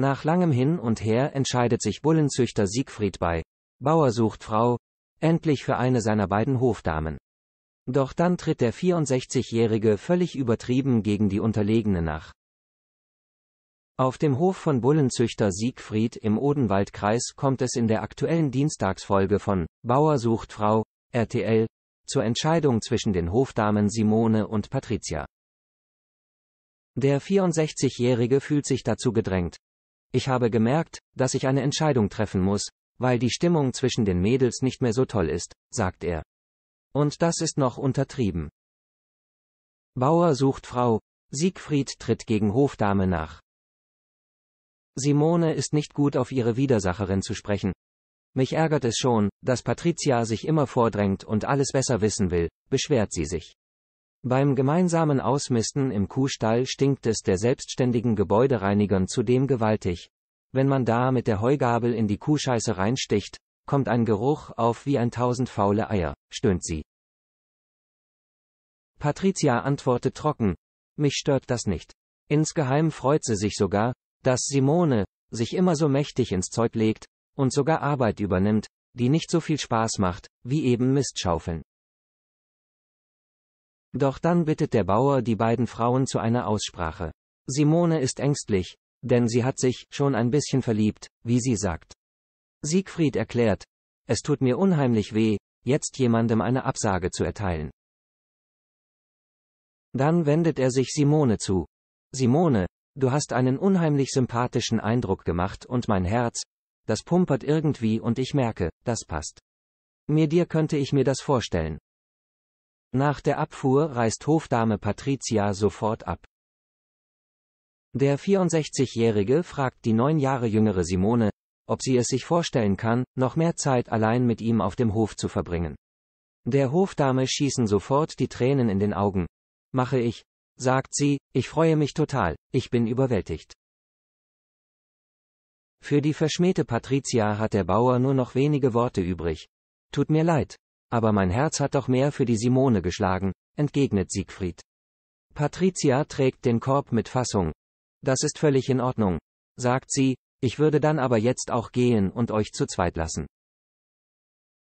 Nach langem Hin und Her entscheidet sich Bullenzüchter Siegfried bei Bauer sucht Frau endlich für eine seiner beiden Hofdamen. Doch dann tritt der 64-Jährige völlig übertrieben gegen die Unterlegene nach. Auf dem Hof von Bullenzüchter Siegfried im Odenwaldkreis kommt es in der aktuellen Dienstagsfolge von Bauer sucht Frau RTL zur Entscheidung zwischen den Hofdamen Simone und Patricia. Der 64-Jährige fühlt sich dazu gedrängt, ich habe gemerkt, dass ich eine Entscheidung treffen muss, weil die Stimmung zwischen den Mädels nicht mehr so toll ist, sagt er. Und das ist noch untertrieben. Bauer sucht Frau, Siegfried tritt gegen Hofdame nach. Simone ist nicht gut auf ihre Widersacherin zu sprechen. Mich ärgert es schon, dass Patricia sich immer vordrängt und alles besser wissen will, beschwert sie sich. Beim gemeinsamen Ausmisten im Kuhstall stinkt es der selbstständigen Gebäudereinigern zudem gewaltig. Wenn man da mit der Heugabel in die Kuhscheiße reinsticht, kommt ein Geruch auf wie ein tausend faule Eier, stöhnt sie. Patricia antwortet trocken, mich stört das nicht. Insgeheim freut sie sich sogar, dass Simone sich immer so mächtig ins Zeug legt und sogar Arbeit übernimmt, die nicht so viel Spaß macht, wie eben Mistschaufeln. Doch dann bittet der Bauer die beiden Frauen zu einer Aussprache. Simone ist ängstlich, denn sie hat sich schon ein bisschen verliebt, wie sie sagt. Siegfried erklärt, es tut mir unheimlich weh, jetzt jemandem eine Absage zu erteilen. Dann wendet er sich Simone zu. Simone, du hast einen unheimlich sympathischen Eindruck gemacht und mein Herz, das pumpert irgendwie und ich merke, das passt. Mir dir könnte ich mir das vorstellen. Nach der Abfuhr reist Hofdame Patricia sofort ab. Der 64-Jährige fragt die neun Jahre jüngere Simone, ob sie es sich vorstellen kann, noch mehr Zeit allein mit ihm auf dem Hof zu verbringen. Der Hofdame schießen sofort die Tränen in den Augen. Mache ich, sagt sie, ich freue mich total, ich bin überwältigt. Für die verschmähte Patricia hat der Bauer nur noch wenige Worte übrig. Tut mir leid, aber mein Herz hat doch mehr für die Simone geschlagen, entgegnet Siegfried. Patricia trägt den Korb mit Fassung. Das ist völlig in Ordnung, sagt sie, ich würde dann aber jetzt auch gehen und euch zu zweit lassen.